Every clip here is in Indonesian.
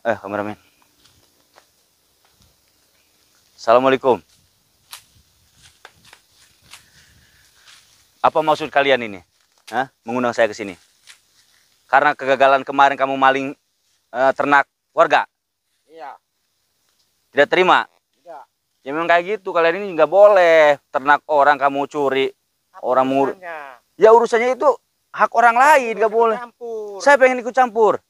Eh, kameramen. Assalamualaikum. Apa maksud kalian ini? Hah? Mengundang saya ke sini? Karena kegagalan kemarin kamu maling uh, ternak warga? Iya. Tidak terima? Tidak. Ya memang kayak gitu. Kalian ini nggak boleh ternak orang kamu curi. Apa orang murid. Ya urusannya itu hak orang lain, nggak boleh. Campur. Saya pengen ikut campur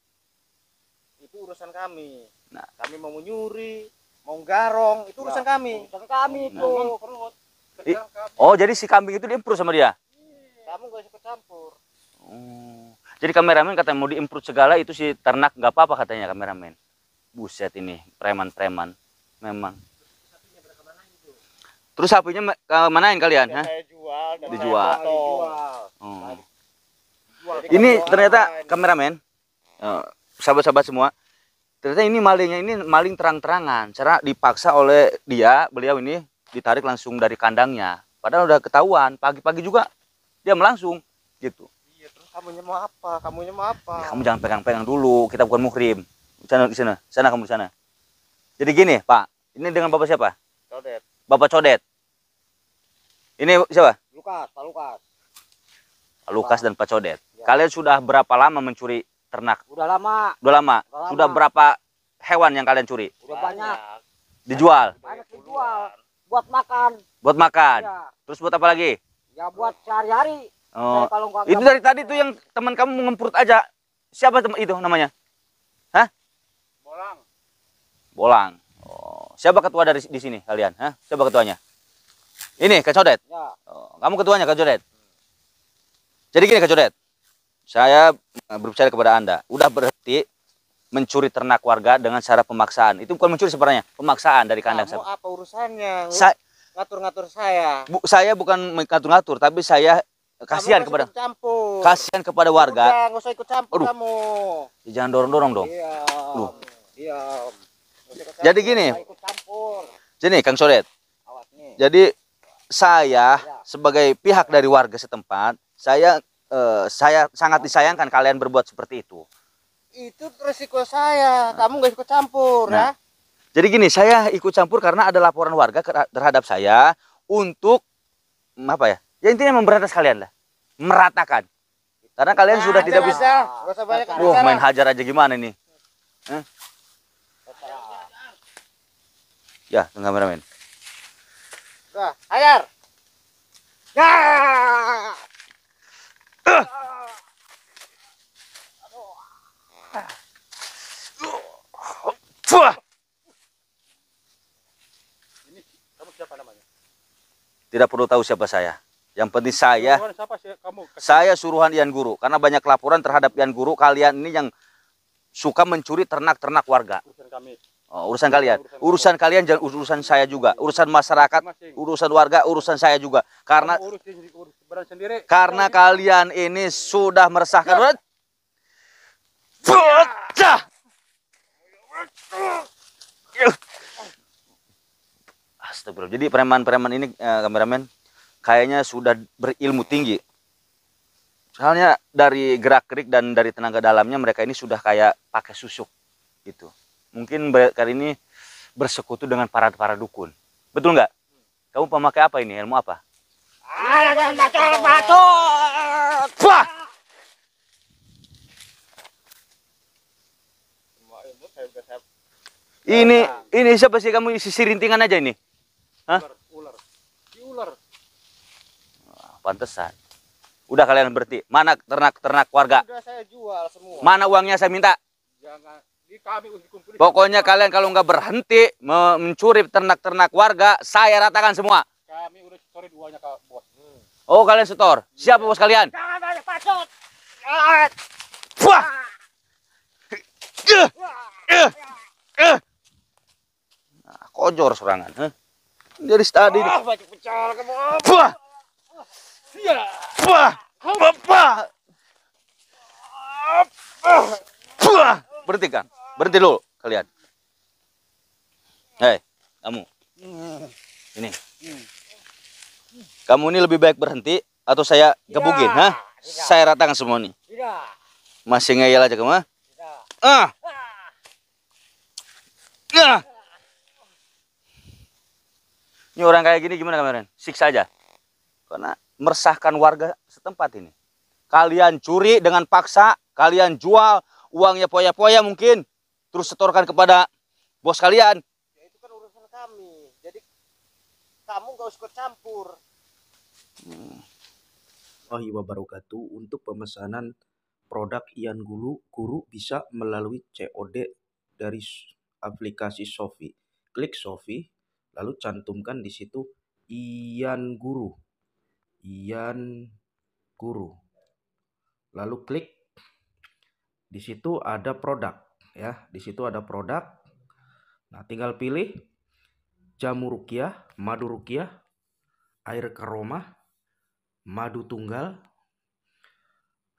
urusan kami nah. kami mau nyuri mau garong itu nah. urusan nah. kami urusan kami itu nah. oh jadi si kambing itu diimprove sama dia iya. kamu gak ikut campur oh. jadi kameramen katanya mau diimprove segala itu si ternak nggak apa-apa katanya kameramen buset ini preman-preman memang terus sapinya manain kalian ya, jual dijual, dijual. Oh. ini ternyata kameramen eh, sahabat-sahabat semua ternyata ini malingnya ini maling terang-terangan cara dipaksa oleh dia beliau ini ditarik langsung dari kandangnya padahal udah ketahuan pagi-pagi juga dia melangsung gitu iya terus kamunya mau apa kamu mau apa ya, kamu jangan pegang-pegang dulu kita bukan muhrim sana di sana sana kamu di sana jadi gini pak ini dengan bapak siapa codet bapak codet ini siapa lukas pak lukas pak lukas dan pak codet ya. kalian sudah berapa lama mencuri ternak? Udah lama. Udah lama. Udah lama. Sudah berapa hewan yang kalian curi? Udah banyak. Dijual. Banyak dijual. Buat makan. Buat makan. Ya. Terus buat apa lagi? Ya buat sehari-hari. Oh. Itu dari tadi tuh yang teman kamu ngempurut aja. Siapa teman itu namanya? Hah? Bolang. Bolang. Oh. Siapa ketua dari di sini kalian? Hah? Siapa ketuanya? Ini Kak Codet. Ya. Oh. Kamu ketuanya Kak Codet. Jadi gini Kak Codet. Saya eh, berbicara kepada Anda, udah berhenti mencuri ternak warga dengan cara pemaksaan. Itu bukan mencuri sebenarnya, pemaksaan dari kandang Kamu saya. apa urusannya? ngatur ngatur-ngatur saya. Bu, saya bukan mengatur ngatur tapi saya kasihan kepada kasihan kepada warga. Udah, usah ikut campur Aduh. kamu. Ya, jangan dorong-dorong dong. Iya. Iya. Jadi gini. Jadi Kang Soret. Jadi saya iya. sebagai pihak dari warga setempat, saya Eh, saya sangat disayangkan kalian berbuat seperti itu. Itu resiko saya, kamu gak ikut campur nah. ya. Jadi gini, saya ikut campur karena ada laporan warga terhadap saya untuk mm, apa ya? Ya intinya memberantas kalian lah, meratakan. Karena kalian nah, sudah tidak bisa. Wah, main hajar aja gimana ini Eh? Ya, tengah Nah, hajar. Ya. Tidak perlu tahu siapa saya. Yang penting saya, siapa kamu? saya suruhan Ian Guru. Karena banyak laporan terhadap Ian Guru, kalian ini yang suka mencuri ternak-ternak warga. Urusan kami. Oh, urusan kalian, urusan, urusan kalian jangan urusan saya juga, urusan masyarakat, urusan warga, urusan saya juga. Karena sendiri. Karena kalian ini sudah meresahkan. Ya. Astagfirullah. Jadi preman-preman ini eh, kameramen kayaknya sudah berilmu tinggi. Soalnya dari gerak-gerik dan dari tenaga dalamnya mereka ini sudah kayak pakai susuk gitu. Mungkin kali ini bersekutu dengan para para dukun. Betul nggak? Kamu pemakai apa ini? Ilmu apa? Ini ini siapa sih kamu isi rintingan aja ini? Ular, ular. ular. Wah, pantesan. Udah kalian berhenti. Mana ternak-ternak warga? Udah saya jual semua. Mana uangnya saya minta? Jangan di kami pokoknya Pokoknya kalian kalau nggak berhenti mencuri ternak-ternak warga, saya ratakan semua. Kami udah setor uangnya ke bos. Hmm. Oh, kalian setor. Iya. Siapa bos kalian? Jangan banyak pacot. Wah. Eh! Eh! Eh! Nah, kojor serangan. Huh? dari tadi. Wah, banyak Wah. Bapak. Iya. Berhenti kan? Berhenti dulu kalian. Hei, kamu. Ini. Kamu ini lebih baik berhenti atau saya gebukin, hah? Saya ratakan semua nih. Masih ngeyel aja kamu, ha? Ah. Ah. Ini orang kayak gini gimana kemarin? Siksa aja. Karena meresahkan warga setempat ini. Kalian curi dengan paksa, kalian jual uangnya poya-poya mungkin, terus setorkan kepada bos kalian. Ya itu kan urusan kami. Jadi kamu gak usah campur. Hmm. Oh wabarakatuh untuk pemesanan produk Ian Guru, Guru bisa melalui COD dari aplikasi Sofi. Klik Sofi, lalu cantumkan di situ Ian Guru. Ian Guru. Lalu klik di situ ada produk ya, di situ ada produk. Nah, tinggal pilih jamu rukiah, madu rukiah, air keroma madu tunggal,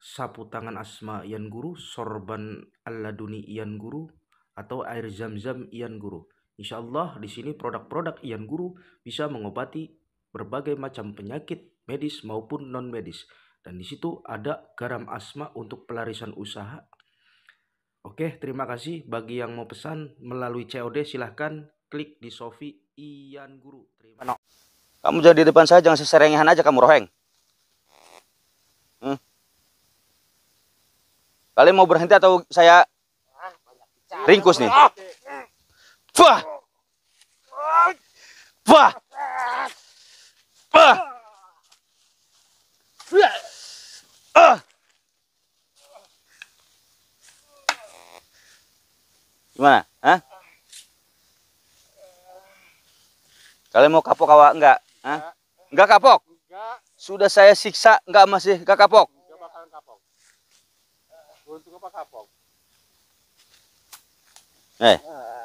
sapu tangan asma Ian Guru, sorban aladuni Ian Guru, atau air zam-zam Ian Guru. Insya Allah di sini produk-produk Ian Guru bisa mengobati berbagai macam penyakit medis maupun non medis. Dan di situ ada garam asma untuk pelarisan usaha. Oke, terima kasih bagi yang mau pesan melalui COD silahkan klik di Sofi Ian Guru. Terima kasih. Kamu jadi di depan saya jangan seserengan aja kamu roheng. Hmm. Kalian mau berhenti atau saya ringkus nih? Wah. Wah. Wah. Ah. Gimana? Hah? Kalian mau kapok awak enggak? Hah? Enggak kapok? Enggak. Sudah saya siksa enggak masih enggak kapok? Enggak bakalan kapok. Untuk apa kapok? Eh. eh.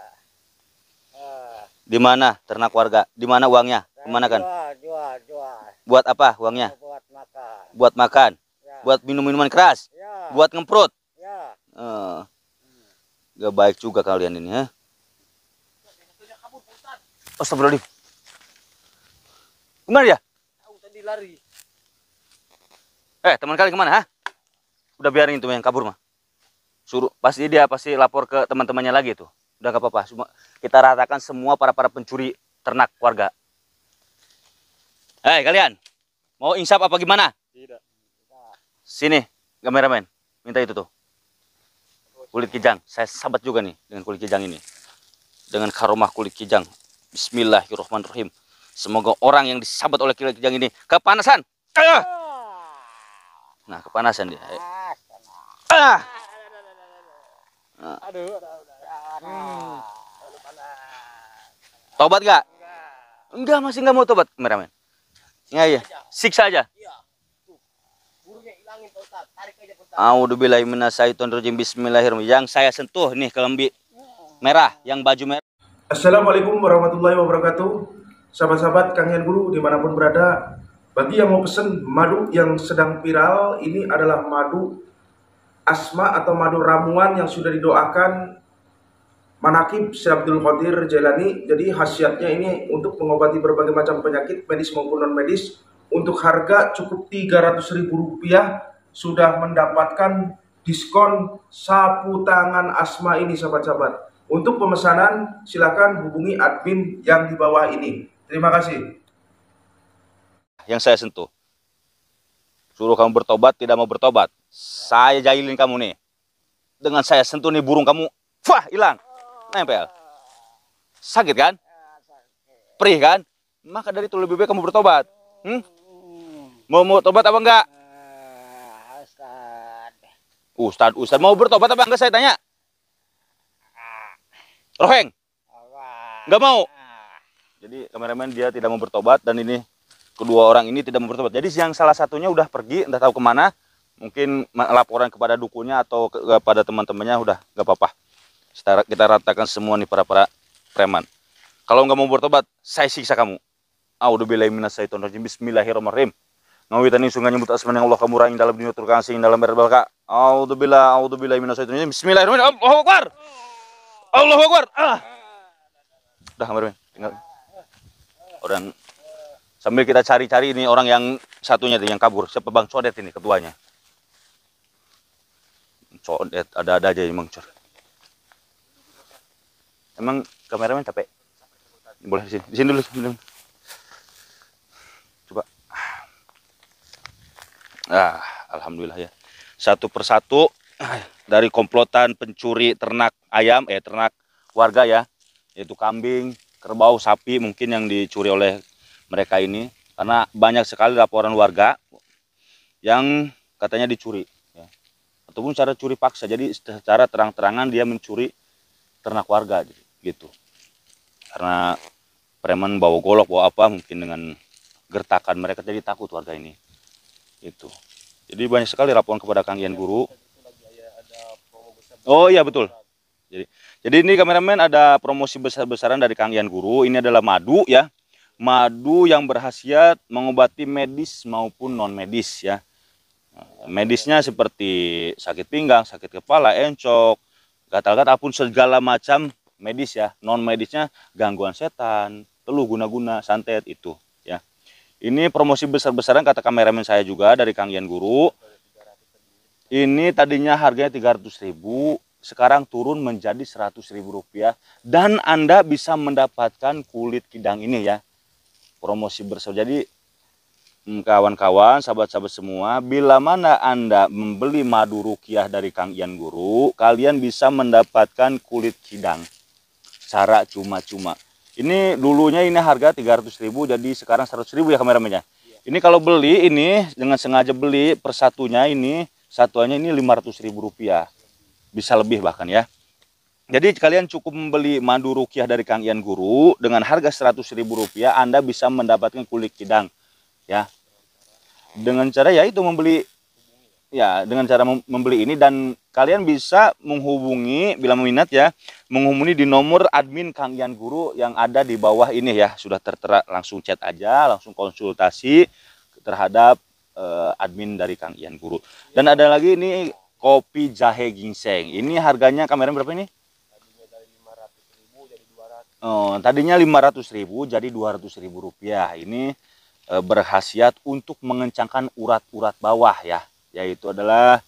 Di mana ternak warga? Di mana uangnya? Kemana nah, kan? Jual, jual, jual. Buat apa uangnya? Ya, buat makan. Buat makan. Ya. Buat minum minuman keras. Ya. Buat ngemprut. Ya. Uh, eh, gak baik juga kalian ini, ya. Astagfirullahaladzim. Kemana dia? tadi lari. Eh, teman kalian kemana, ha? Udah biarin itu yang kabur mah. Suruh pasti dia pasti lapor ke teman-temannya lagi tuh udah gak apa-apa semua kita ratakan semua para para pencuri ternak warga hei kalian mau insap apa gimana tidak sini kameramen minta itu tuh kulit kijang saya sahabat juga nih dengan kulit kijang ini dengan karomah kulit kijang Bismillahirrahmanirrahim semoga orang yang disabat oleh kulit kijang ini kepanasan Ayo. nah kepanasan dia ah. ah! aduh, Aduh, panas. Hmm. Tobat gak? Enggak. Enggak, masih enggak mau tobat, meramen. Ya iya, siksa aja. Iya. Bismillahirrahmanirrahim. Yang saya sentuh nih kelambi merah, yang baju merah. Assalamualaikum warahmatullahi wabarakatuh. Sahabat-sahabat kangen guru dimanapun berada, bagi yang mau pesen madu yang sedang viral, ini adalah madu asma atau madu ramuan yang sudah didoakan Manakib Syabdul Qadir Jailani jadi khasiatnya ini untuk mengobati berbagai macam penyakit medis maupun non medis untuk harga cukup Rp300.000 sudah mendapatkan diskon sapu tangan asma ini sahabat-sahabat. Untuk pemesanan silakan hubungi admin yang di bawah ini. Terima kasih. Yang saya sentuh. Suruh kamu bertobat, tidak mau bertobat. Saya jahilin kamu nih. Dengan saya sentuh nih burung kamu, fah hilang nempel. Sakit kan? Perih kan? Maka dari itu lebih baik kamu bertobat. Hmm? Mau mau tobat apa enggak? Ustad, Ustad mau bertobat apa enggak saya tanya? Roheng? nggak mau. Jadi kameramen dia tidak mau bertobat dan ini kedua orang ini tidak mau bertobat. Jadi yang salah satunya udah pergi entah tahu kemana, mungkin laporan kepada dukunya atau kepada teman-temannya udah nggak apa-apa. Kita, ratakan semua nih para-para preman. Kalau nggak mau bertobat, saya siksa kamu. A'udzubillahi minasyaitonir rajim. Bismillahirrahmanirrahim. Ngawitan sungai nyebut asman yang Allah kamu raih dalam dunia turkasi dalam berbalka. A'udzubillah, a'udzubillahi minasyaitonir rajim. Bismillahirrahmanirrahim. Allahu akbar. Allahu akbar. Ah. Udah, Amir, tinggal. Orang sambil kita cari-cari ini orang yang satunya yang kabur siapa bang codet ini ketuanya codet ada-ada aja yang muncul Emang kameramen capek? Boleh di sini. Di sini dulu. Coba. Ah, alhamdulillah ya. Satu persatu dari komplotan pencuri ternak ayam eh ternak warga ya, yaitu kambing, kerbau, sapi mungkin yang dicuri oleh mereka ini karena banyak sekali laporan warga yang katanya dicuri ya. ataupun cara curi paksa jadi secara terang-terangan dia mencuri ternak warga jadi gitu gitu karena preman bawa golok bawa apa mungkin dengan gertakan mereka jadi takut warga ini itu jadi banyak sekali laporan kepada Kang Ian Guru oh iya betul jadi jadi ini kameramen ada promosi besar-besaran dari Kang Ian Guru ini adalah madu ya madu yang berhasiat mengobati medis maupun non medis ya medisnya seperti sakit pinggang sakit kepala encok gatal-gatal pun segala macam medis ya non medisnya gangguan setan teluh guna-guna santet itu ya ini promosi besar-besaran kata kameramen saya juga dari Kang Yan Guru ini tadinya harganya 300.000 sekarang turun menjadi 100.000 rupiah dan Anda bisa mendapatkan kulit kidang ini ya promosi besar. jadi hmm, kawan-kawan, sahabat-sahabat semua, bila mana Anda membeli madu rukiah dari Kang Ian Guru, kalian bisa mendapatkan kulit kidang secara cuma-cuma. Ini dulunya ini harga 300.000 jadi sekarang 100.000 ya kameramennya. Iya. Ini kalau beli ini dengan sengaja beli persatunya ini satuannya ini 500.000 rupiah. Bisa lebih bahkan ya. Jadi kalian cukup membeli madu rukiah dari Kang Ian Guru dengan harga 100.000 rupiah Anda bisa mendapatkan kulit kidang ya. Dengan cara ya itu membeli ya dengan cara membeli ini dan kalian bisa menghubungi bila minat ya menghubungi di nomor admin Kang Ian Guru yang ada di bawah ini ya sudah tertera langsung chat aja langsung konsultasi terhadap uh, admin dari Kang Ian Guru dan ada lagi ini kopi jahe ginseng ini harganya kamera berapa ini Oh, tadinya ribu jadi ribu rupiah. Ini e, berkhasiat untuk mengencangkan urat-urat bawah ya yaitu adalah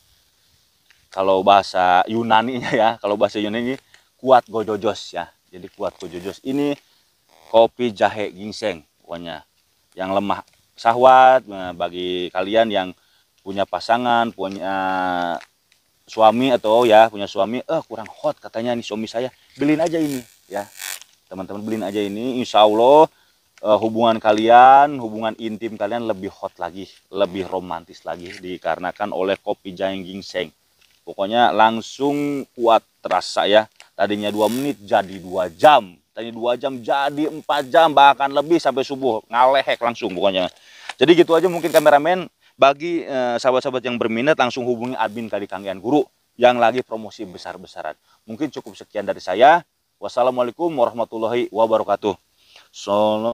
kalau bahasa Yunani-nya ya, kalau bahasa Yunani kuat gojojos ya. Jadi kuat gojojos ini kopi jahe ginseng pokoknya yang lemah sahwat eh, bagi kalian yang punya pasangan, punya suami atau ya punya suami eh kurang hot katanya nih suami saya, beliin aja ini ya. Teman-teman beliin aja ini insya Allah uh, hubungan kalian, hubungan intim kalian lebih hot lagi, lebih romantis lagi dikarenakan oleh kopi Jaeng Ginseng. Pokoknya langsung kuat terasa ya. Tadinya dua menit jadi dua jam, tadinya dua jam jadi empat jam bahkan lebih sampai subuh ngalehek langsung pokoknya. Jadi gitu aja mungkin kameramen bagi eh, sahabat-sahabat eh, yang berminat langsung hubungi admin kali Kanggian Guru yang lagi promosi besar-besaran. Mungkin cukup sekian dari saya. Wassalamualaikum warahmatullahi wabarakatuh. Solo